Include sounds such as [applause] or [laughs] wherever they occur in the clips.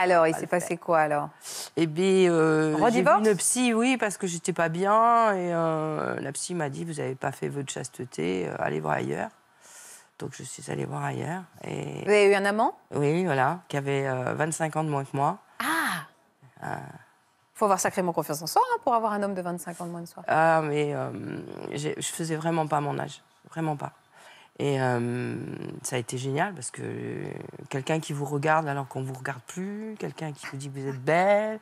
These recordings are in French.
Alors, il s'est passé quoi alors Eh bien, euh, j'ai une psy, oui, parce que j'étais pas bien. Et euh, la psy m'a dit, vous n'avez pas fait votre chasteté, euh, allez voir ailleurs. Donc, je suis allée voir ailleurs. Et... Vous avez eu un amant Oui, voilà, qui avait 25 ans de moins que moi. Ah, ah faut avoir sacrément confiance en soi hein, pour avoir un homme de 25 ans de moins que soi. Ah, mais je faisais vraiment pas mon âge, vraiment pas. Et euh, ça a été génial parce que quelqu'un qui vous regarde alors qu'on ne vous regarde plus, quelqu'un qui vous dit que vous êtes belle.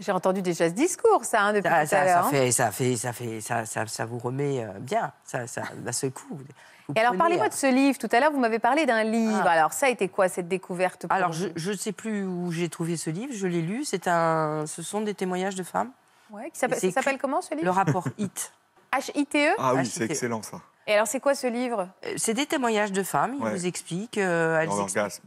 J'ai entendu déjà ce discours, ça, hein, depuis ça, tout à l'heure. Ça, hein. fait, ça, fait, ça, fait, ça, ça, ça vous remet euh, bien, ça, ça, d'un coup. Et alors, parlez-moi de ce livre. Tout à l'heure, vous m'avez parlé d'un livre. Ah. Alors, ça a été quoi, cette découverte pour Alors, je ne sais plus où j'ai trouvé ce livre. Je l'ai lu. C'est un, ce sont des témoignages de femmes. Ouais, qui ça s'appelle comment, ce livre Le rapport HIT. H-I-T-E Ah oui, e. c'est excellent, ça. Et alors, c'est quoi ce livre euh, C'est des témoignages de femmes. Ils vous nous expliquent, euh,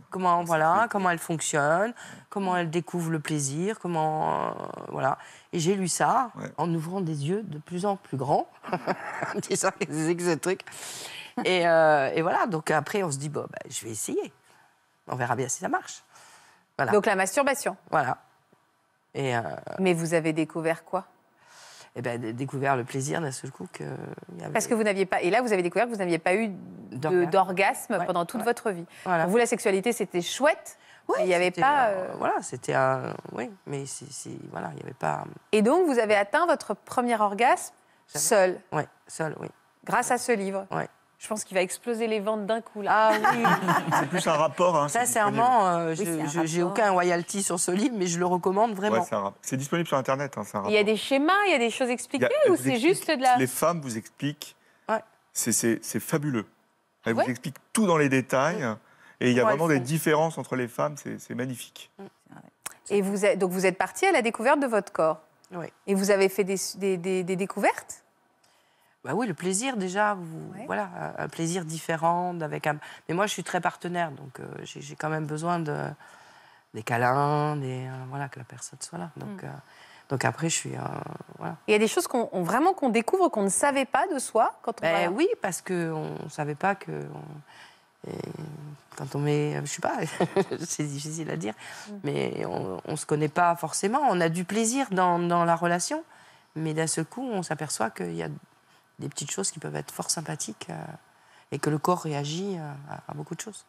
comment, voilà, comment elles fonctionnent, comment elles découvrent le plaisir, comment. Euh, voilà. Et j'ai lu ça en ouvrant des yeux de plus en plus grands, [laughs] en disant que c'est Et, voilà, donc après, on se dit, bon, ben, je vais essayer. On verra bien si ça marche. Donc la masturbation. Voilà. Et Mais vous avez découvert quoi eh ben, découvert le plaisir d'un seul coup que. Parce que vous n'aviez pas. Et là, vous avez découvert que vous n'aviez pas eu d'orgasme pendant toute votre vie. vous, la sexualité, c'était chouette. Oui, il n'y avait pas. Euh, voilà, c'était un. Oui, mais c'est... voilà, il n'y avait pas. Et donc, vous avez atteint votre premier orgasme seul. Oui, seul, oui. Grâce à ce livre. Oui je pense qu'il va exploser les ventes d'un coup. Là. Ah oui. [laughs] c'est plus un rapport. Sincèrement, hein, euh, je n'ai aucun royalty sur ce livre, mais je le recommande vraiment. c'est disponible sur Internet. Hein, il y a des schémas, il y a des choses expliquées ou c'est juste de la... Les femmes vous expliquent. C'est fabuleux. Elles vous expliquent tout dans les détails. Et il y a vraiment des différences entre les femmes. C'est magnifique. Mm. Et vous êtes, donc vous êtes partie à la découverte de votre corps. Et vous avez fait des découvertes bah oui, le plaisir déjà, vous, voilà, un plaisir différent. Avec un... Mais moi, je suis très partenaire, donc euh, j'ai quand même besoin de, des câlins, des, euh, voilà, que la personne soit là. Donc, mm. euh, donc après, je suis. Il y a des choses qu'on vraiment qu'on découvre qu'on ne savait pas de soi quand on. Ben oui, parce qu'on ne savait pas que. quand on met, je sais pas, [laughs] c'est difficile à dire, mm. mais on, ne se connaît pas forcément. On a du plaisir dans, dans la relation, mais d'un seul coup, on s'aperçoit qu'il y a des petites choses qui peuvent être fort sympathiques euh, et que le corps réagit euh, à, beaucoup de choses.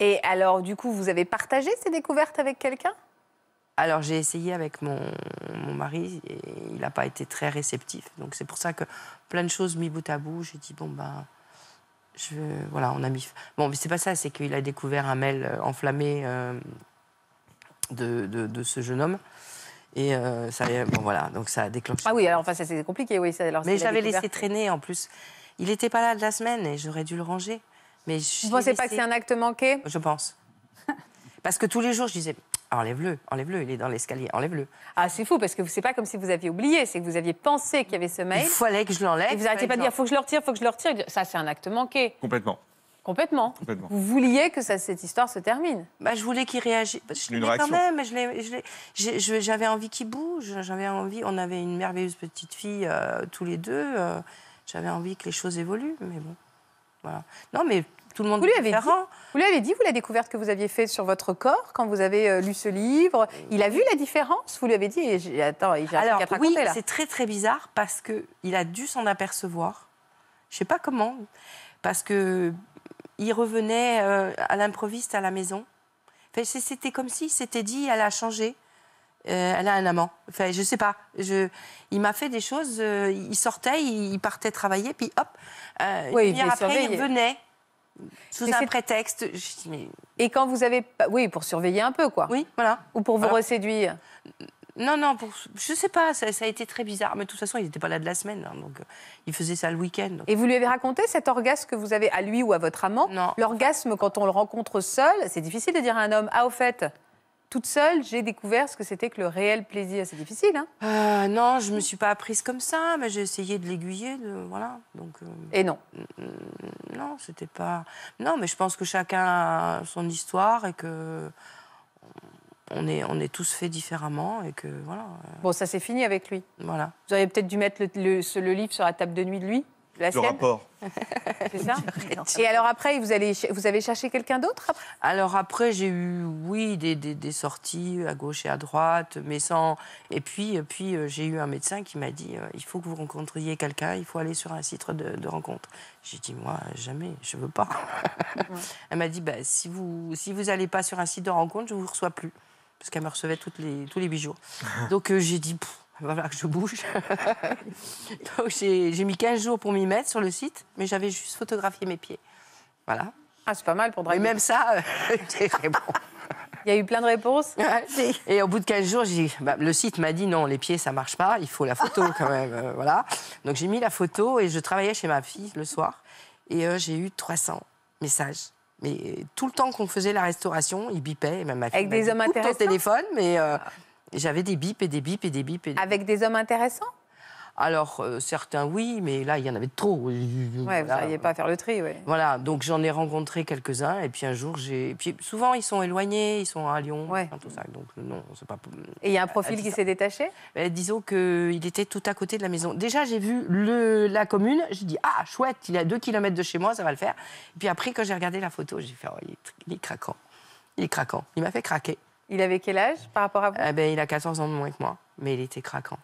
Et alors, du coup, vous avez partagé ces découvertes avec quelqu'un Alors, j'ai essayé avec mon, mari et il n'a pas été très réceptif. Donc, c'est pour ça que plein de choses mis bout à bout, j'ai dit, bon, ben. Je, voilà, on a mis. Bon, mais c'est pas ça, c'est qu'il a découvert un mail euh, enflammé de, ce jeune homme et euh, ça, voilà, donc ça a déclenché. Ah oui, alors enfin, ça c'est compliqué, oui. Mais j'avais laissé traîner en plus. Il n'était pas là de la semaine et j'aurais dû le ranger. Mais je Vous pensez pas que c'est un acte manqué Je pense. [laughs] Parce que tous les jours, je disais, enlève-le, enlève-le, il est dans l'escalier, enlève-le. Ah, c'est fou, parce que n'est pas comme si vous aviez oublié, c'est que vous aviez pensé qu'il y avait ce mail. Il fallait que je l'enlève. Et vous n'arrêtez pas de dire, faut que je le retire, faut que je le retire. Ça, c'est un acte manqué. Complètement. Complètement. Vous vouliez que cette histoire se termine. Bah, je voulais qu'il réagisse. Bah, je l'ai quand même. Je j'avais envie qu'il bouge. J'avais envie. On avait une merveilleuse petite fille euh, tous les deux. Euh, j'avais envie que les choses évoluent, mais bon, voilà. Non, mais tout le monde vous lui, dit, vous lui avez dit, vous, la découverte que vous aviez faite sur votre corps quand vous avez euh, lu ce livre. Il a vu la différence Vous lui avez dit, attends, il Alors, à oui, c'est très, très bizarre parce qu'il a dû s'en apercevoir. Je ne sais pas comment. Parce que il revenait euh, à l'improviste à la maison. c'était comme si c'était dit, elle a changé. Euh, elle a un amant. Enfin, je sais pas. Je... Il m'a fait des choses. Euh, il sortait, il partait travailler, puis hop. il après, il venait sous un prétexte. Et quand vous avez, oui, pour surveiller un peu, quoi. Oui, voilà. Ou pour vous reséduire. Non, non, je je sais pas, ça, a été très bizarre. Mais de toute façon, il n'était pas là de la semaine, hein, donc euh, il faisait ça le week-end. Et vous lui avez raconté cet orgasme que vous avez à lui ou à votre amant Non. L'orgasme, quand on le rencontre seul, c'est difficile de dire à un homme Ah, au fait, toute seule, j'ai découvert ce que c'était que le réel plaisir. C'est difficile, hein euh, Non, je ne me suis pas apprise comme ça, mais j'ai essayé de l'aiguiller, de... voilà. Donc. Euh. Et non. Mm, mm, non, c'était pas. Non, mais je pense que chacun a son histoire et que on est, on est tous faits différemment et que voilà. Euh, bon, ça c'est fini avec lui. Voilà. Vous auriez peut-être dû mettre le, le, livre sur la table de nuit de lui. La le rapport. [laughs] c'est ça. Et alors après, vous, allez, vous avez cherché quelqu'un d'autre Alors après, j'ai eu, oui, des, des, des, sorties à gauche et à droite, mais sans. Et puis, euh, puis euh, j'ai eu un médecin qui m'a dit il faut que vous rencontriez quelqu'un, il faut aller sur un site de, de rencontre. J'ai dit moi, jamais, je veux pas. [laughs] Elle m'a dit bah, si vous si vous allez pas sur un site de rencontre, je vous reçois plus parce qu'elle me recevait toutes les, tous les huit jours. Donc euh, j'ai dit, voilà que je bouge. [laughs] Donc j'ai mis 15 jours pour m'y mettre sur le site, mais j'avais juste photographié mes pieds. Voilà. Ah, c'est pas mal pour draguer. Et même ça, c'est euh, [laughs] très bon. Il y a eu plein de réponses. Et au bout de 15 jours, bah, le site m'a dit non, les pieds, ça marche pas, il faut la photo [laughs] quand même. Euh, voilà. Donc j'ai mis la photo et je travaillais chez ma fille le soir. Et j'ai eu 300 messages. Mais tout le temps qu'on faisait la restauration, il bipait. Et même ma Avec des hommes intéressants. téléphone, mais euh, ah. j'avais des bips et des bips et des bips. Avec des hommes intéressants alors, euh, certains, oui, mais là, il y en avait trop. Vous n'arriviez pas à faire le tri, oui. Voilà, donc j'en ai rencontré quelques-uns. Et puis un jour, j'ai. souvent, ils sont éloignés, ils sont à Lyon, ouais. tout ça. Donc, non, c'est pas. Et il y a un euh, profil qui s'est détaché ben, Disons qu'il était tout à côté de la maison. Déjà, j'ai vu la commune. J'ai dit, ah, chouette, il est à 2 km de chez moi, ça va le faire. Et puis après, quand j'ai regardé la photo, j'ai fait, oh, il, est... craquant. Il est craquant. Il m'a fait craquer. Il avait quel âge par rapport à vous eh ben, Il a 14 ans de moins que moi, mais il était craquant.